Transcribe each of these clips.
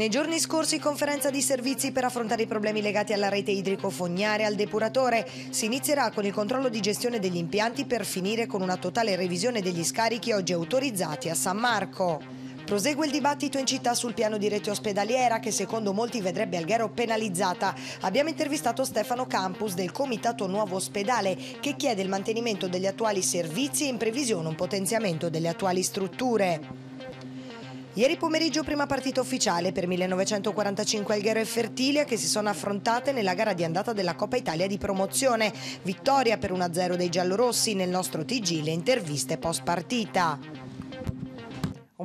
Nei giorni scorsi conferenza di servizi per affrontare i problemi legati alla rete idrico fognare e al depuratore. Si inizierà con il controllo di gestione degli impianti per finire con una totale revisione degli scarichi oggi autorizzati a San Marco. Prosegue il dibattito in città sul piano di rete ospedaliera che secondo molti vedrebbe Alghero penalizzata. Abbiamo intervistato Stefano Campus del Comitato Nuovo Ospedale che chiede il mantenimento degli attuali servizi e in previsione un potenziamento delle attuali strutture. Ieri pomeriggio prima partita ufficiale per 1945 Alghero e Fertilia che si sono affrontate nella gara di andata della Coppa Italia di promozione. Vittoria per 1-0 dei giallorossi nel nostro TG le interviste post partita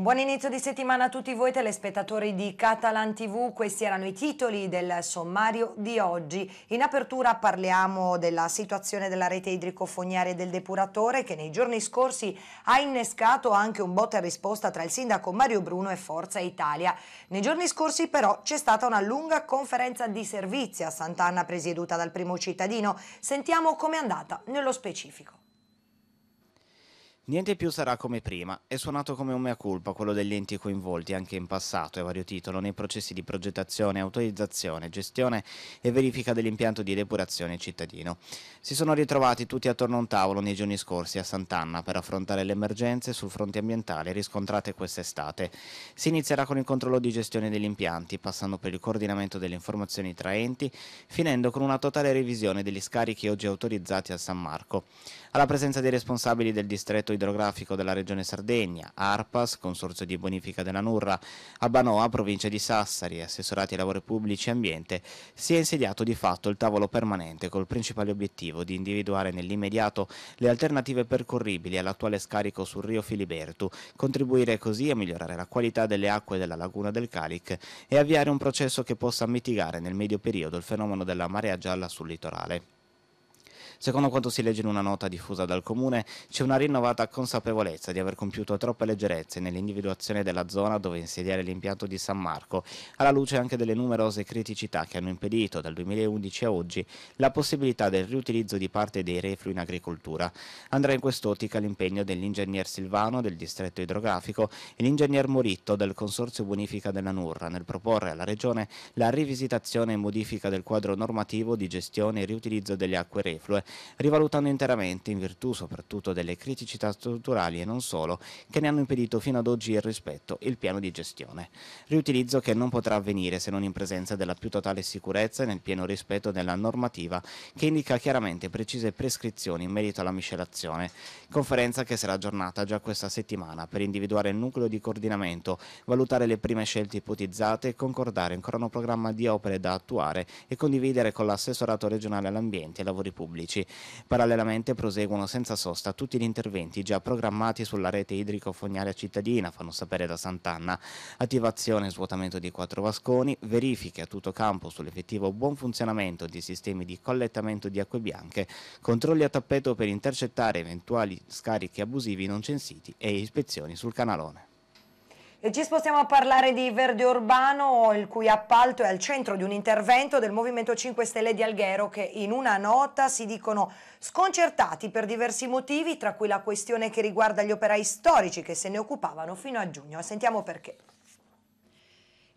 buon inizio di settimana a tutti voi telespettatori di Catalan TV, questi erano i titoli del sommario di oggi. In apertura parliamo della situazione della rete idricofognaria e del depuratore che nei giorni scorsi ha innescato anche un botta e risposta tra il sindaco Mario Bruno e Forza Italia. Nei giorni scorsi però c'è stata una lunga conferenza di servizi a Sant'Anna presieduta dal primo cittadino. Sentiamo com'è andata nello specifico. Niente più sarà come prima. È suonato come un mea culpa quello degli enti coinvolti anche in passato e a vario titolo nei processi di progettazione, autorizzazione, gestione e verifica dell'impianto di depurazione cittadino. Si sono ritrovati tutti attorno a un tavolo nei giorni scorsi a Sant'Anna per affrontare le emergenze sul fronte ambientale riscontrate quest'estate. Si inizierà con il controllo di gestione degli impianti, passando per il coordinamento delle informazioni tra enti, finendo con una totale revisione degli scarichi oggi autorizzati a San Marco alla presenza dei responsabili del distretto idrografico della regione Sardegna, ARPAS, Consorzio di Bonifica della Nurra, Abanoa, provincia di Sassari, assessorati ai lavori pubblici e ambiente, si è insediato di fatto il tavolo permanente col principale obiettivo di individuare nell'immediato le alternative percorribili all'attuale scarico sul rio Filibertu, contribuire così a migliorare la qualità delle acque della laguna del Calic e avviare un processo che possa mitigare nel medio periodo il fenomeno della marea gialla sul litorale. Secondo quanto si legge in una nota diffusa dal comune, c'è una rinnovata consapevolezza di aver compiuto troppe leggerezze nell'individuazione della zona dove insediare l'impianto di San Marco, alla luce anche delle numerose criticità che hanno impedito dal 2011 a oggi la possibilità del riutilizzo di parte dei reflui in agricoltura. Andrà in quest'ottica l'impegno dell'ingegner Silvano del distretto idrografico e l'ingegner Moritto del Consorzio Bonifica della Nurra nel proporre alla Regione la rivisitazione e modifica del quadro normativo di gestione e riutilizzo delle acque reflue rivalutando interamente, in virtù soprattutto delle criticità strutturali e non solo, che ne hanno impedito fino ad oggi il rispetto, il piano di gestione. Riutilizzo che non potrà avvenire se non in presenza della più totale sicurezza e nel pieno rispetto della normativa che indica chiaramente precise prescrizioni in merito alla miscelazione. Conferenza che sarà aggiornata già questa settimana per individuare il nucleo di coordinamento, valutare le prime scelte ipotizzate e concordare un cronoprogramma di opere da attuare e condividere con l'assessorato regionale all'ambiente e ai lavori pubblici idrici. Parallelamente proseguono senza sosta tutti gli interventi già programmati sulla rete idrico-fognaria cittadina, fanno sapere da Sant'Anna. Attivazione e svuotamento di quattro vasconi, verifiche a tutto campo sull'effettivo buon funzionamento di sistemi di collettamento di acque bianche, controlli a tappeto per intercettare eventuali scarichi abusivi non censiti e ispezioni sul canalone. E ci spostiamo a parlare di Verde Urbano, il cui appalto è al centro di un intervento del Movimento 5 Stelle di Alghero che in una nota si dicono sconcertati per diversi motivi, tra cui la questione che riguarda gli operai storici che se ne occupavano fino a giugno. Sentiamo perché.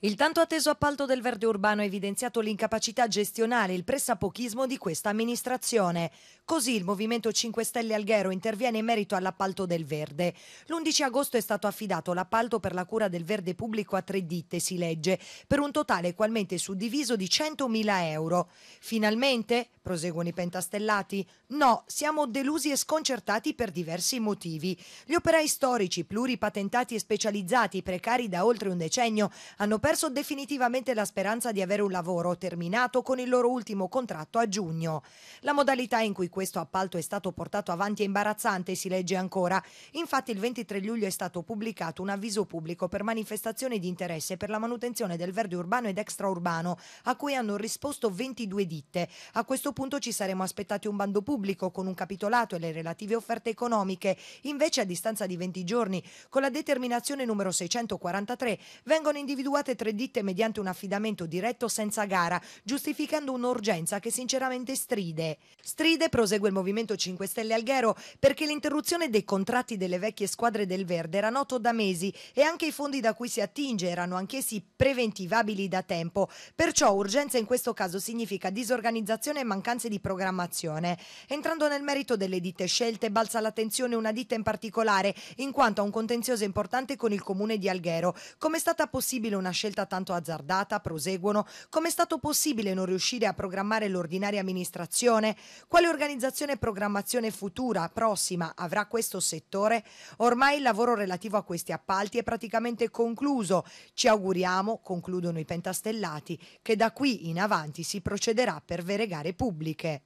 Il tanto atteso appalto del verde urbano ha evidenziato l'incapacità gestionale e il pressapochismo di questa amministrazione. Così il Movimento 5 Stelle Alghero interviene in merito all'appalto del verde. L'11 agosto è stato affidato l'appalto per la cura del verde pubblico a tre ditte, si legge, per un totale equalmente suddiviso di 100.000 euro. Finalmente, proseguono i pentastellati, no, siamo delusi e sconcertati per diversi motivi. Gli operai storici, pluripatentati e specializzati, precari da oltre un decennio, hanno perso perso definitivamente la speranza di avere un lavoro terminato con il loro ultimo contratto a giugno. La modalità in cui questo appalto è stato portato avanti è imbarazzante, si legge ancora. Infatti il 23 luglio è stato pubblicato un avviso pubblico per manifestazioni di interesse per la manutenzione del verde urbano ed extraurbano, a cui hanno risposto 22 ditte. A questo punto ci saremmo aspettati un bando pubblico con un capitolato e le relative offerte economiche. Invece a distanza di 20 giorni, con la determinazione numero 643, vengono individuate tre ditte mediante un affidamento diretto senza gara, giustificando un'urgenza che sinceramente stride. Stride, prosegue il Movimento 5 Stelle Alghero, perché l'interruzione dei contratti delle vecchie squadre del Verde era noto da mesi e anche i fondi da cui si attinge erano anch'essi preventivabili da tempo. Perciò urgenza in questo caso significa disorganizzazione e mancanze di programmazione. Entrando nel merito delle ditte scelte, balza l'attenzione una ditta in particolare, in quanto a un contenzioso importante con il comune di Alghero. Come è stata possibile una scelta scelta tanto azzardata, proseguono, come è stato possibile non riuscire a programmare l'ordinaria amministrazione? Quale organizzazione e programmazione futura, prossima, avrà questo settore? Ormai il lavoro relativo a questi appalti è praticamente concluso. Ci auguriamo, concludono i pentastellati, che da qui in avanti si procederà per vere gare pubbliche.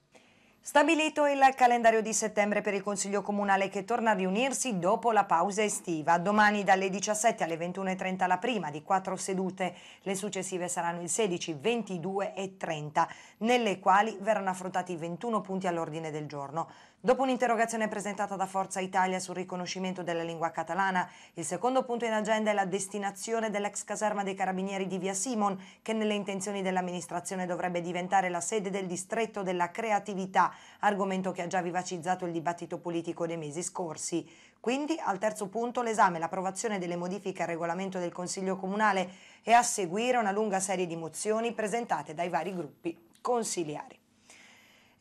Stabilito il calendario di settembre per il Consiglio Comunale che torna a riunirsi dopo la pausa estiva. Domani dalle 17 alle 21.30 la prima di quattro sedute, le successive saranno il 16, 22 e 30, nelle quali verranno affrontati 21 punti all'ordine del giorno. Dopo un'interrogazione presentata da Forza Italia sul riconoscimento della lingua catalana, il secondo punto in agenda è la destinazione dell'ex caserma dei carabinieri di Via Simon, che nelle intenzioni dell'amministrazione dovrebbe diventare la sede del distretto della creatività, argomento che ha già vivacizzato il dibattito politico dei mesi scorsi. Quindi, al terzo punto, l'esame e l'approvazione delle modifiche al regolamento del Consiglio Comunale e a seguire una lunga serie di mozioni presentate dai vari gruppi consiliari.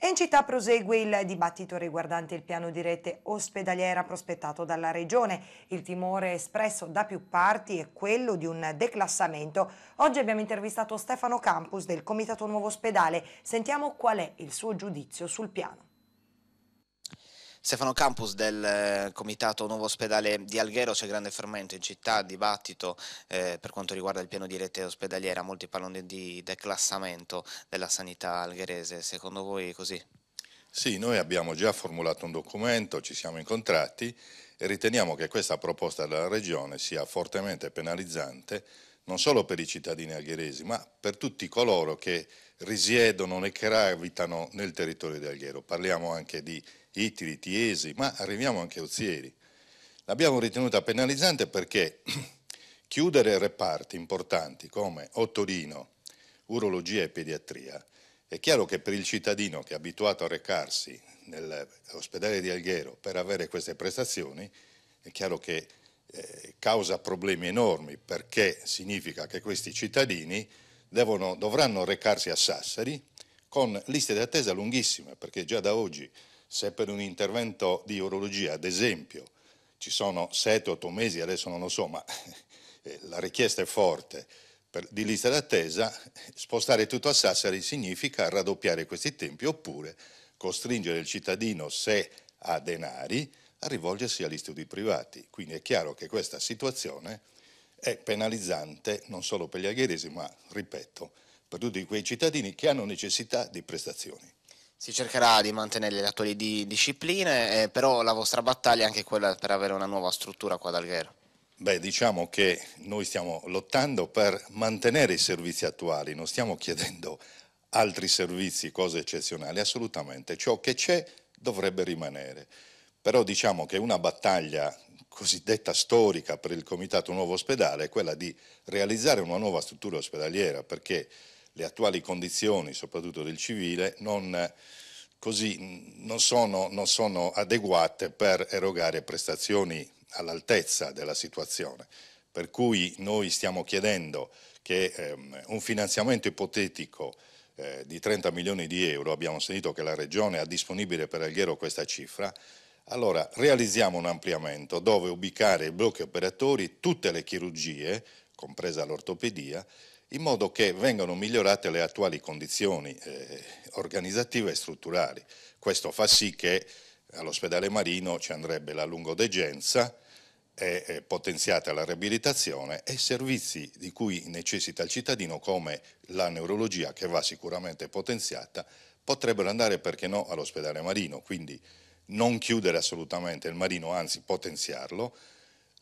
E in città prosegue il dibattito riguardante il piano di rete ospedaliera prospettato dalla Regione. Il timore espresso da più parti è quello di un declassamento. Oggi abbiamo intervistato Stefano Campus del Comitato Nuovo Ospedale. Sentiamo qual è il suo giudizio sul piano. Stefano Campus del eh, Comitato Nuovo Ospedale di Alghero, c'è grande fermento in città, dibattito eh, per quanto riguarda il piano di rete ospedaliera, molti parlano di, declassamento della sanità algherese, secondo voi è così? Sì, noi abbiamo già formulato un documento, ci siamo incontrati e riteniamo che questa proposta della Regione sia fortemente penalizzante non solo per i cittadini algheresi, ma per tutti coloro che risiedono e che abitano nel territorio di Alghero. Parliamo anche di Ittili, Tiesi, ma arriviamo anche a Ozieri. L'abbiamo ritenuta penalizzante perché chiudere reparti importanti come Ottorino, urologia e pediatria, è chiaro che per il cittadino che è abituato a recarsi nell'ospedale di Alghero per avere queste prestazioni, è chiaro che eh, causa problemi enormi perché significa che questi cittadini devono, dovranno recarsi a Sassari con liste di attesa lunghissime perché già da oggi se per un intervento di urologia, ad esempio, ci sono 7-8 mesi, adesso non lo so, ma eh, la richiesta è forte, per, di lista d'attesa, spostare tutto a Sassari significa raddoppiare questi tempi oppure costringere il cittadino, se ha denari, a rivolgersi agli studi privati. Quindi è chiaro che questa situazione è penalizzante non solo per gli aghiresi, ma, ripeto, per tutti quei cittadini che hanno necessità di prestazioni. Si cercherà di mantenere le attuali di discipline, eh, però la vostra battaglia è anche quella per avere una nuova struttura qua ad Alghero. Beh, diciamo che noi stiamo lottando per mantenere i servizi attuali, non stiamo chiedendo altri servizi, cose eccezionali, assolutamente. Ciò che c'è dovrebbe rimanere. Però diciamo che una battaglia cosiddetta storica per il Comitato Nuovo Ospedale è quella di realizzare una nuova struttura ospedaliera, perché le attuali condizioni, soprattutto del civile, non, eh, così, non, sono, non sono adeguate per erogare prestazioni all'altezza della situazione. Per cui noi stiamo chiedendo che ehm, un finanziamento ipotetico eh, di 30 milioni di euro, abbiamo sentito che la Regione ha disponibile per Alghero questa cifra, allora realizziamo un ampliamento dove ubicare i blocchi operatori, tutte le chirurgie, compresa l'ortopedia, in modo che vengano migliorate le attuali condizioni eh, organizzative e strutturali. Questo fa sì che all'ospedale Marino ci andrebbe la lungodegenza, è, potenziata la riabilitazione e servizi di cui necessita il cittadino come la neurologia che va sicuramente potenziata potrebbero andare perché no all'ospedale Marino, quindi non chiudere assolutamente il Marino, anzi potenziarlo,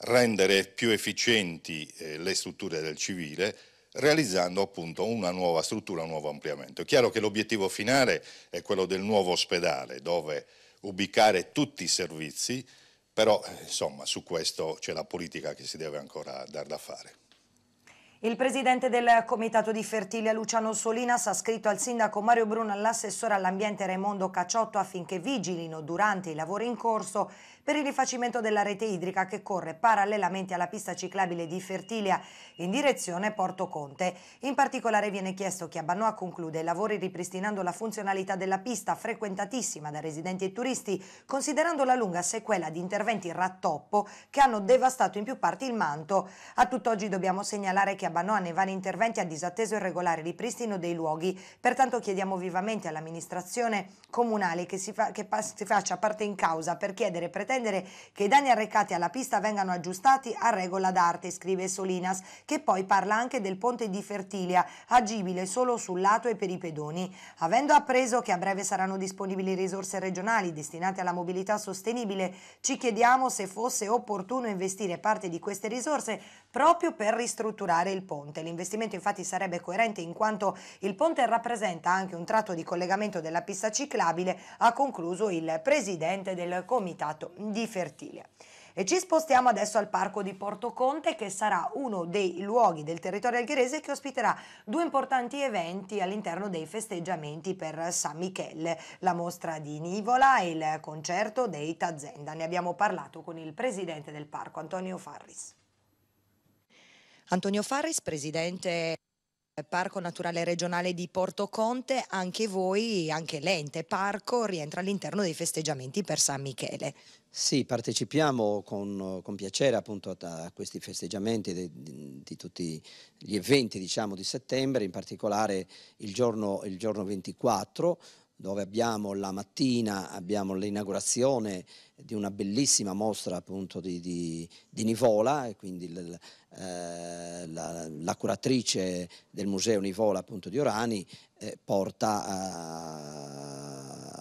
rendere più efficienti eh, le strutture del civile, realizzando appunto una nuova struttura, un nuovo ampliamento. È chiaro che l'obiettivo finale è quello del nuovo ospedale dove ubicare tutti i servizi, però eh, insomma su questo c'è la politica che si deve ancora dar da fare. Il presidente del comitato di Fertilia Luciano Solinas ha scritto al sindaco Mario Bruno e all'assessore all'ambiente Raimondo Cacciotto affinché vigilino durante i lavori in corso per il rifacimento della rete idrica che corre parallelamente alla pista ciclabile di Fertilia in direzione Porto Conte. In particolare viene chiesto che Abannoa concluda i lavori ripristinando la funzionalità della pista frequentatissima da residenti e turisti, considerando la lunga sequela di interventi rattoppo che hanno devastato in più parti il manto. A tutt'oggi dobbiamo segnalare che Abannoa nei vari interventi ha disatteso il regolare ripristino dei luoghi, pertanto chiediamo vivamente all'amministrazione comunale che si, fa, che si faccia parte in causa per chiedere pretese pretendere che i danni arrecati alla pista vengano aggiustati a regola d'arte, scrive Solinas, che poi parla anche del ponte di Fertilia, agibile solo sul lato e per i pedoni. Avendo appreso che a breve saranno disponibili risorse regionali destinate alla mobilità sostenibile, ci chiediamo se fosse opportuno investire parte di queste risorse proprio per ristrutturare il ponte. L'investimento infatti sarebbe coerente in quanto il ponte rappresenta anche un tratto di collegamento della pista ciclabile, ha concluso il presidente del comitato di Fertilia. E ci spostiamo adesso al parco di Porto Conte che sarà uno dei luoghi del territorio algherese che ospiterà due importanti eventi all'interno dei festeggiamenti per San Michele, la mostra di Nivola e il concerto dei Tazenda. Ne abbiamo parlato con il presidente del parco Antonio Farris. Antonio Farris, presidente eh, parco Naturale Regionale di Porto Conte, anche voi, anche l'ente parco rientra all'interno dei festeggiamenti per San Michele. Sì, partecipiamo con, con piacere appunto a, a questi festeggiamenti di, di, di, tutti gli eventi diciamo, di settembre, in particolare il giorno, il giorno 24 dove abbiamo la mattina abbiamo l'inaugurazione di una bellissima mostra appunto di, di, di Nivola, e quindi l, eh, la, la, curatrice del museo Nivola appunto di Orani eh, porta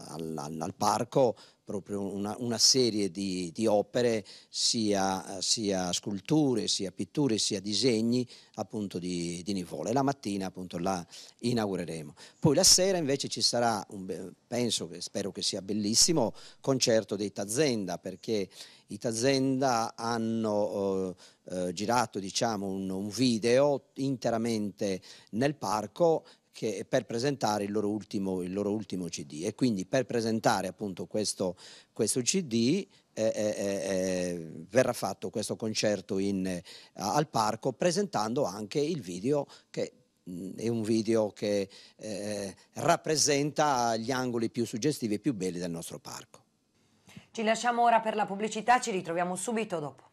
eh, al, al, parco proprio una, una serie di, di opere, sia, sia, sculture, sia pitture, sia disegni appunto di, di Nivola. E la mattina appunto la inaugureremo. Poi la sera invece ci sarà, un, penso che spero che sia bellissimo, concerto dei Tazenda, perché i Tazenda hanno... Eh, eh girato diciamo, un, un, video interamente nel parco che, per presentare il loro, ultimo, il loro, ultimo, CD. E quindi per presentare appunto questo, questo CD eh eh, eh, eh, verrà fatto questo concerto in, eh, al parco presentando anche il video che è un video che eh, rappresenta gli angoli più suggestivi e più belli del nostro parco. Ci lasciamo ora per la pubblicità, ci ritroviamo subito dopo.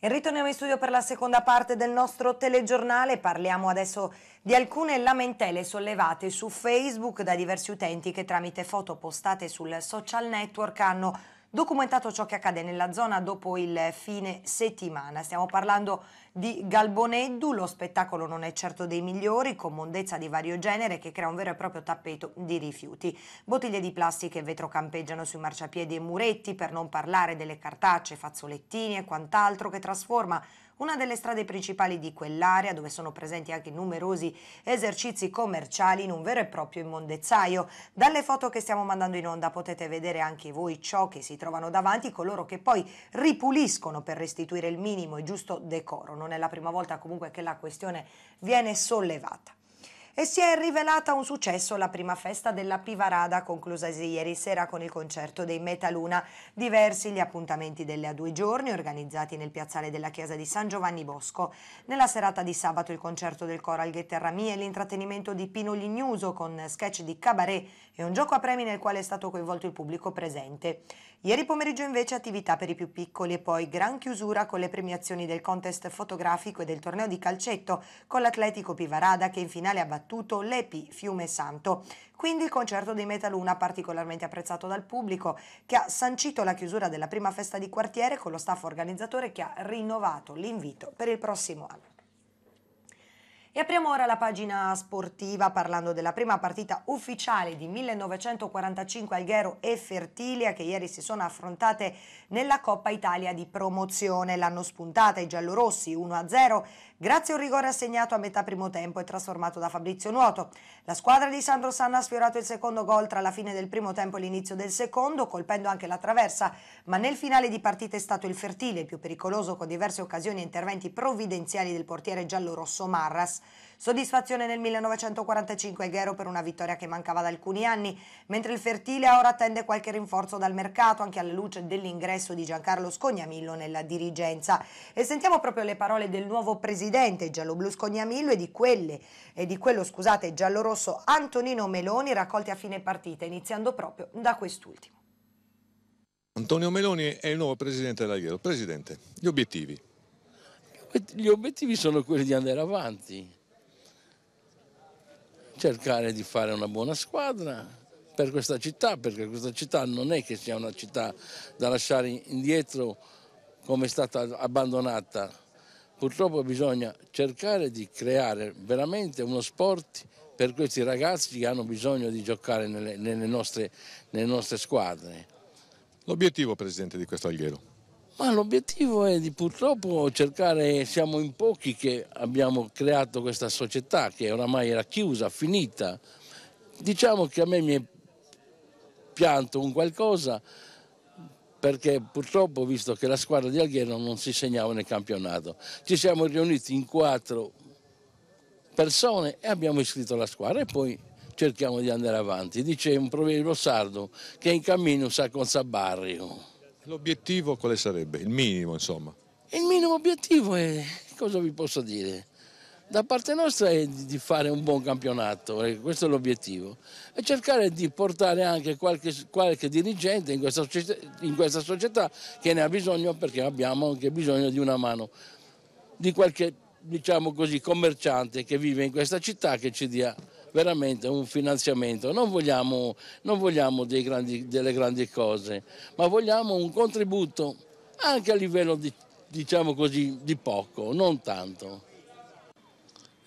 E ritorniamo in studio per la seconda parte del nostro telegiornale. Parliamo adesso di alcune lamentele sollevate su Facebook da diversi utenti che tramite foto postate sul social network hanno documentato ciò che accade nella zona dopo il fine settimana. Stiamo parlando di Galboneddu, lo spettacolo non è certo dei migliori, con mondezza di vario genere che crea un vero e proprio tappeto di rifiuti. Bottiglie di plastica e vetro campeggiano sui marciapiedi e muretti, per non parlare delle cartacce, fazzolettini e quant'altro che trasforma una delle strade principali di quell'area dove sono presenti anche numerosi esercizi commerciali in un vero e proprio immondezzaio. Dalle foto che stiamo mandando in onda potete vedere anche voi ciò che si trovano davanti, coloro che poi ripuliscono per restituire il minimo e giusto decoro. Non è la prima volta comunque che la questione viene sollevata e si è rivelata un successo la prima festa della Pivarada conclusasi ieri sera con il concerto dei Metaluna. Diversi gli appuntamenti delle a due giorni organizzati nel piazzale della chiesa di San Giovanni Bosco. Nella serata di sabato il concerto del Coral Ghetterrami e l'intrattenimento di Pino Lignuso con sketch di cabaret e un gioco a premi nel quale è stato coinvolto il pubblico presente. Ieri pomeriggio invece attività per i più piccoli e poi gran chiusura con le premiazioni del contest fotografico e del torneo di calcetto con l'Atletico Pivarada che in finale ha battuto l'Epi Fiume Santo. Quindi il concerto dei Metaluna particolarmente apprezzato dal pubblico che ha sancito la chiusura della prima festa di quartiere con lo staff organizzatore che ha rinnovato l'invito per il prossimo anno. E apriamo ora la pagina sportiva parlando della prima partita ufficiale di 1945 Alghero e Fertilia che ieri si sono affrontate nella Coppa Italia di promozione. L'hanno spuntata i giallorossi 1-0 Grazie a un rigore assegnato a metà primo tempo e trasformato da Fabrizio Nuoto. La squadra di Sandro Sanna ha sfiorato il secondo gol tra la fine del primo tempo e l'inizio del secondo, colpendo anche la traversa, ma nel finale di partita è stato il Fertile, più pericoloso con diverse occasioni e interventi provvidenziali del portiere giallorosso Marras. Soddisfazione nel 1945 a Ghero per una vittoria che mancava da alcuni anni, mentre il Fertile ora attende qualche rinforzo dal mercato anche alla luce dell'ingresso di Giancarlo Scognamillo nella dirigenza. E sentiamo proprio le parole del nuovo presidente gialloblu Scognamillo e di, quelle, e di quello scusate, giallorosso Antonino Meloni raccolti a fine partita, iniziando proprio da quest'ultimo. Antonio Meloni è il nuovo presidente dell'Agliero. Presidente, gli obiettivi? Gli obiettivi sono quelli di andare avanti, cercare di fare una buona squadra per questa città, perché questa città non è che sia una città da lasciare indietro come è stata abbandonata. Purtroppo bisogna cercare di creare veramente uno sport per questi ragazzi che hanno bisogno di giocare nelle, nelle, nostre, nelle nostre squadre. L'obiettivo, Presidente, di questo alghero? Ma l'obiettivo è di purtroppo cercare, siamo in pochi che abbiamo creato questa società che oramai era chiusa, finita. Diciamo che a me mi è pianto un qualcosa perché purtroppo ho visto che la squadra di Alghero non si segnava nel campionato. Ci siamo riuniti in quattro persone e abbiamo iscritto la squadra e poi cerchiamo di andare avanti. Dice un proverbio sardo che in cammino sa con sa barrio. L'obiettivo quale sarebbe? Il minimo, insomma. Il minimo obiettivo è, cosa vi posso dire? Da parte nostra è di fare un buon campionato, eh, questo è l'obiettivo, e cercare di portare anche qualche, qualche dirigente in questa, in questa, società che ne ha bisogno perché abbiamo anche bisogno di una mano, di qualche diciamo così, commerciante che vive in questa città che ci dia veramente un finanziamento. Non vogliamo, non vogliamo grandi, delle grandi cose, ma vogliamo un contributo anche a livello di, diciamo così, di poco, non tanto.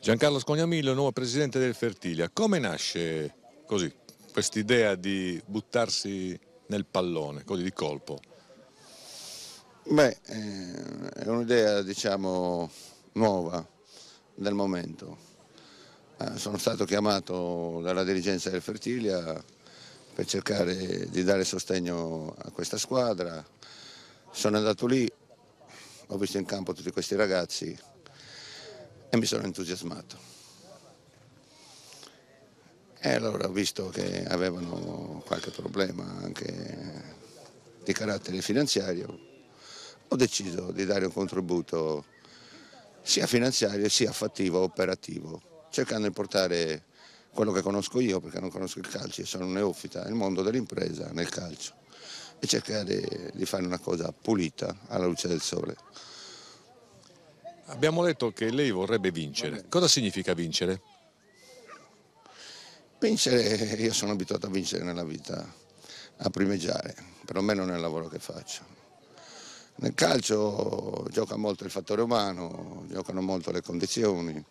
Giancarlo Scognamillo, nuovo presidente del Fertilia, come nasce così quest'idea di buttarsi nel pallone, così di colpo? Beh, eh, è un'idea diciamo nuova del momento eh, sono stato chiamato dalla dirigenza del Fertilia per cercare di dare sostegno a questa squadra. Sono andato lì, ho visto in campo tutti questi ragazzi e mi sono entusiasmato. E allora ho visto che avevano qualche problema anche di carattere finanziario, ho deciso di dare un contributo sia finanziario sia fattivo, operativo cercando di portare quello che conosco io, perché non conosco il calcio, sono un neofita, il mondo dell'impresa nel calcio e cercare di fare una cosa pulita alla luce del sole. Abbiamo letto che lei vorrebbe vincere. Cosa significa vincere? Vincere, io sono abituato a vincere nella vita, a primeggiare, perlomeno nel lavoro che faccio. Nel calcio gioca molto il fattore umano, giocano molto le condizioni,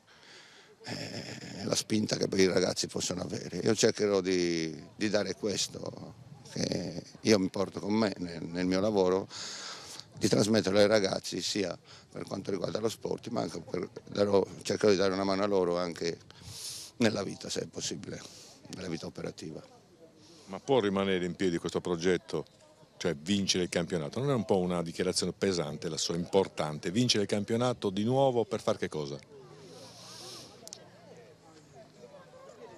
eh, la spinta che i ragazzi possono avere. Io cercherò di, di, dare questo che io mi porto con me nel, nel mio lavoro, di trasmetterlo ai ragazzi sia per quanto riguarda lo sport, ma anche per darò, cercherò di dare una mano a loro anche nella vita, se è possibile, nella vita operativa. Ma può rimanere in piedi questo progetto, cioè vincere il campionato? Non è un po' una dichiarazione pesante la sua, importante? Vincere il campionato di nuovo per far che cosa?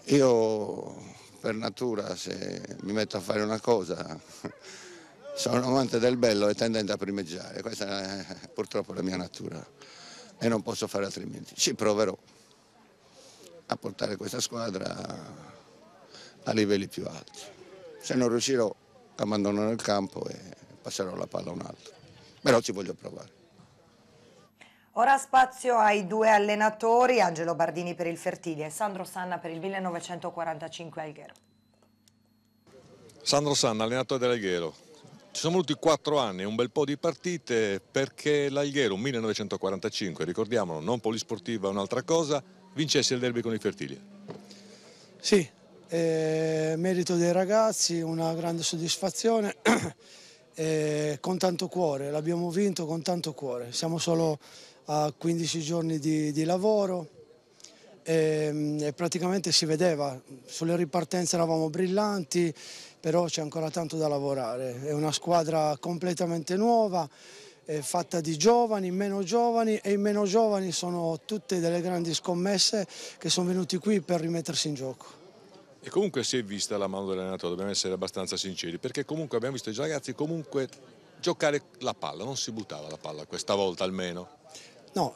Io per natura se mi metto a fare una cosa sono amante del bello e tendente a primeggiare, questa è purtroppo la mia natura e non posso fare altrimenti. Ci proverò a portare questa squadra a livelli più alti. Se non riuscirò abbandonerò il campo e passerò la palla a un altro, però ci voglio provare. Ora spazio ai due allenatori, Angelo Bardini per il Fertili e Sandro Sanna per il 1945 Alghero. Sandro Sanna, allenatore dell'Alghero. Ci sono voluti quattro anni, e un bel po' di partite perché l'Alghero 1945, ricordiamolo, non polisportiva, è un'altra cosa, vincesse il derby con i Fertili. Sì, eh, merito dei ragazzi, una grande soddisfazione. eh, con tanto cuore, l'abbiamo vinto con tanto cuore, siamo solo a 15 giorni di, di lavoro e, ehm, e, praticamente si vedeva, sulle ripartenze eravamo brillanti, però c'è ancora tanto da lavorare, è una squadra completamente nuova, è fatta di giovani, meno giovani e i meno giovani sono tutte delle grandi scommesse che sono venuti qui per rimettersi in gioco. E comunque si è vista la mano dell'allenatore, dobbiamo essere abbastanza sinceri, perché comunque abbiamo visto i ragazzi comunque giocare la palla, non si buttava la palla questa volta almeno. No,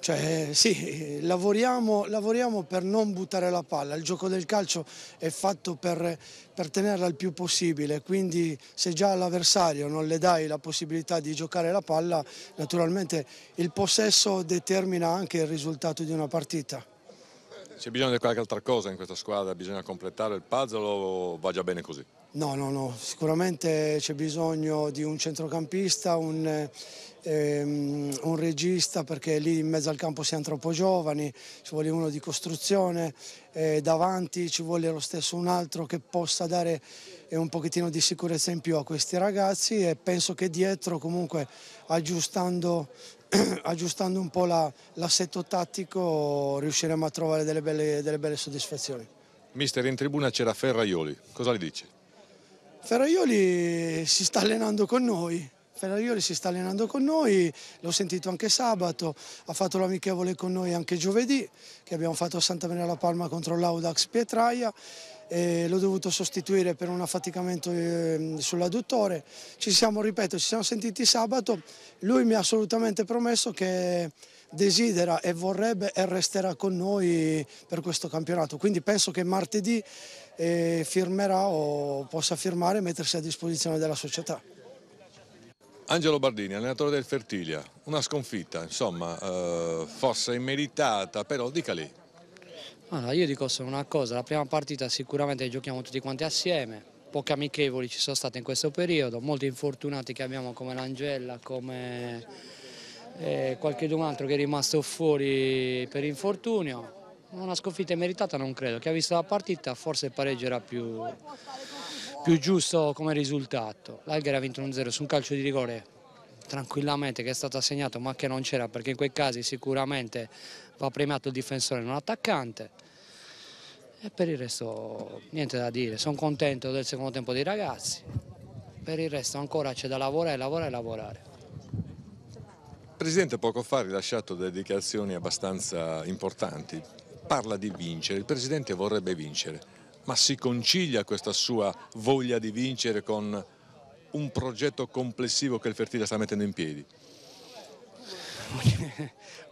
cioè, sì, lavoriamo, lavoriamo, per non buttare la palla, il gioco del calcio è fatto per, per tenerla il più possibile, quindi se già all'avversario non le dai la possibilità di giocare la palla, naturalmente il possesso determina anche il risultato di una partita. C'è bisogno di qualche altra cosa in questa squadra, bisogna completare il puzzle o va già bene così? No, no, no, sicuramente c'è bisogno di un centrocampista, un ehm, un regista perché lì in mezzo al campo siamo troppo giovani, ci vuole uno di costruzione, eh, davanti ci vuole lo stesso un altro che possa dare eh, un pochettino di sicurezza in più a questi ragazzi e penso che dietro comunque aggiustando, aggiustando un po' l'assetto tattico riusciremo a trovare delle belle, delle belle soddisfazioni. Mister, in tribuna c'era Ferraioli, cosa gli dice? Ferraioli si sta allenando con noi, Ferrarioli si sta allenando con noi, l'ho sentito anche sabato, ha fatto l'amichevole con noi anche giovedì, che abbiamo fatto a Santa Maria la Palma contro l'Audax Pietraia, l'ho dovuto sostituire per un affaticamento eh, sull'adduttore. Ci siamo, ripeto, ci siamo sentiti sabato, lui mi ha assolutamente promesso che desidera e vorrebbe e resterà con noi per questo campionato. Quindi penso che martedì eh, firmerà o possa firmare e mettersi a disposizione della società. Angelo Bardini, allenatore del Fertilia, una sconfitta, insomma, eh, forse immeritata, però dica lì. Allora, io dico solo una cosa, la prima partita sicuramente giochiamo tutti quanti assieme, poche amichevoli ci sono state in questo periodo, molti infortunati che abbiamo come l'Angella, come eh, qualche altro che è rimasto fuori per infortunio. Una sconfitta meritata non credo, chi ha visto la partita forse il pareggio era più più giusto come risultato. L'Alghera ha vinto 1-0 su un calcio di rigore tranquillamente che è stato assegnato ma che non c'era perché in quei casi sicuramente va premiato il difensore non attaccante e per il resto niente da dire, sono contento del secondo tempo dei ragazzi, per il resto ancora c'è da lavorare, lavorare, lavorare. Presidente poco fa ha rilasciato delle dichiarazioni abbastanza importanti, parla di vincere, il Presidente vorrebbe vincere, ma si concilia questa sua voglia di vincere con un progetto complessivo che il Fertilia sta mettendo in piedi?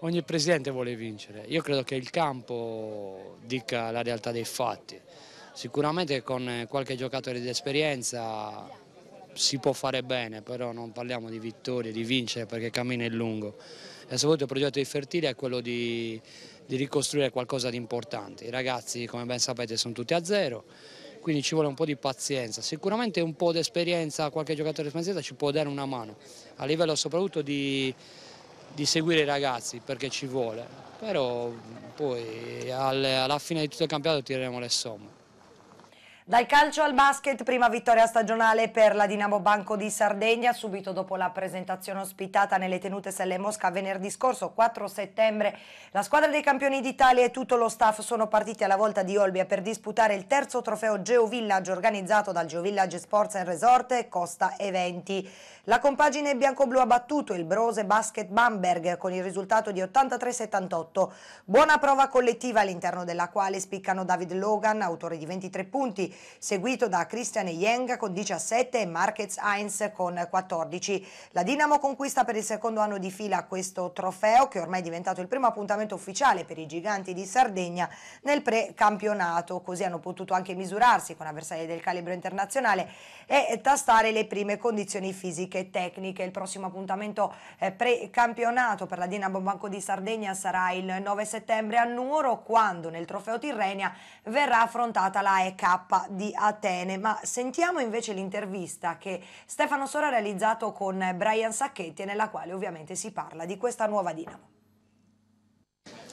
Ogni, presidente vuole vincere, io credo che il campo dica la realtà dei fatti, sicuramente con eh, qualche giocatore di esperienza si può fare bene, però non parliamo di vittorie, di vincere perché cammina è lungo e soprattutto il progetto di Fertilia è quello di di ricostruire qualcosa di importante. I ragazzi, come ben sapete, sono tutti a zero, quindi ci vuole un po' di pazienza. Sicuramente un po' di esperienza, qualche giocatore di esperienza ci può dare una mano, a livello soprattutto di, di seguire i ragazzi, perché ci vuole. Però poi alla fine di tutto il campionato tireremo le somme. Dal calcio al basket, prima vittoria stagionale per la Dinamo Banco di Sardegna, subito dopo la presentazione ospitata nelle tenute Selle Mosca venerdì scorso, 4 settembre. La squadra dei campioni d'Italia e tutto lo staff sono partiti alla volta di Olbia per disputare il terzo trofeo Geo Village organizzato dal Geo Village Sports and Resort Costa Eventi. La compagine bianco-blu ha battuto il Brose Basket Bamberg con il risultato di 83-78. Buona prova collettiva all'interno della quale spiccano David Logan, autore di 23 punti, seguito da Christian Yenga con 17 e Marquez Heinz con 14. La Dinamo conquista per il secondo anno di fila questo trofeo che ormai è diventato il primo appuntamento ufficiale per i giganti di Sardegna nel pre-campionato, così hanno potuto anche misurarsi con avversari del calibro internazionale e tastare le prime condizioni fisiche e tecniche. Il prossimo appuntamento eh, pre-campionato per la Dinamo Banco di Sardegna sarà il 9 settembre a Nuoro quando nel trofeo Tirrenia verrà affrontata la EK di Atene, ma sentiamo invece l'intervista che Stefano Sora ha realizzato con Brian Sacchetti e nella quale ovviamente si parla di questa nuova Dinamo.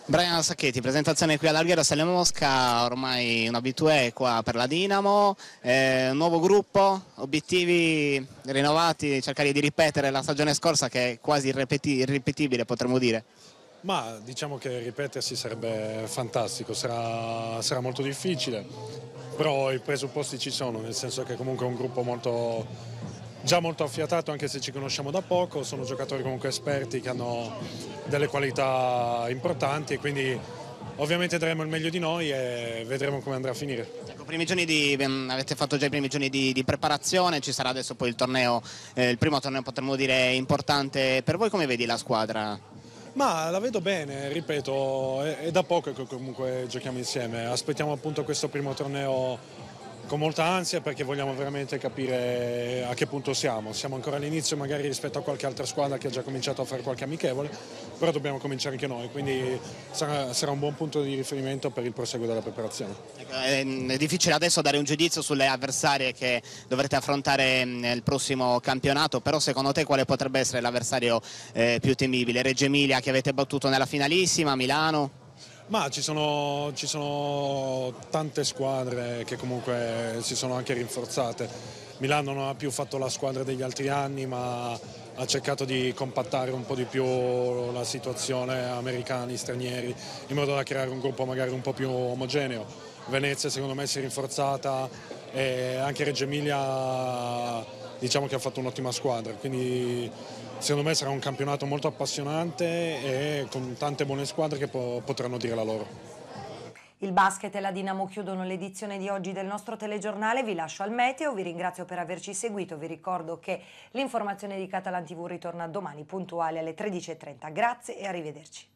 Brian Sacchetti, presentazione qui all'Alghero Salerno Mosca, ormai un abitué qua per la Dinamo, eh, un nuovo gruppo, obiettivi rinnovati, cercare di ripetere la stagione scorsa che è quasi irripetibile potremmo dire. Ma diciamo che ripetersi sarebbe fantastico, sarà, sarà, molto difficile, però i presupposti ci sono, nel senso che comunque è un gruppo molto, già molto affiatato anche se ci conosciamo da poco, sono giocatori comunque esperti che hanno delle qualità importanti e quindi ovviamente daremo il meglio di noi e vedremo come andrà a finire. Ecco, di, ehm, avete fatto già i primi giorni di, di, preparazione, ci sarà adesso poi il torneo, eh, il primo torneo potremmo dire importante per voi, come vedi la squadra? Ma la vedo bene, ripeto, è, è da poco che comunque giochiamo insieme. Aspettiamo appunto questo primo torneo con molta ansia perché vogliamo veramente capire a che punto siamo. Siamo ancora all'inizio magari rispetto a qualche altra squadra che ha già cominciato a fare qualche amichevole, però dobbiamo cominciare anche noi, quindi sarà, sarà un buon punto di riferimento per il proseguo della preparazione. Ehm, è difficile adesso dare un giudizio sulle avversarie che dovrete affrontare mm, nel prossimo campionato, però secondo te quale potrebbe essere l'avversario eh, più temibile? Reggio Emilia che avete battuto nella finalissima, Milano? Ma ci sono, ci sono tante squadre che comunque si sono anche rinforzate. Milano non ha più fatto la squadra degli altri anni, ma ha cercato di compattare un po' di più la situazione americani, stranieri, in modo da creare un gruppo magari un po' più omogeneo. Venezia secondo me si è rinforzata e anche Reggio Emilia diciamo che ha fatto un'ottima squadra, quindi secondo me sarà un campionato molto appassionante e con tante buone squadre che po potranno dire la loro. Il basket e la Dinamo chiudono l'edizione di oggi del nostro telegiornale, vi lascio al meteo, vi ringrazio per averci seguito, vi ricordo che l'informazione di Catalan TV ritorna domani puntuale alle 13.30, grazie e arrivederci.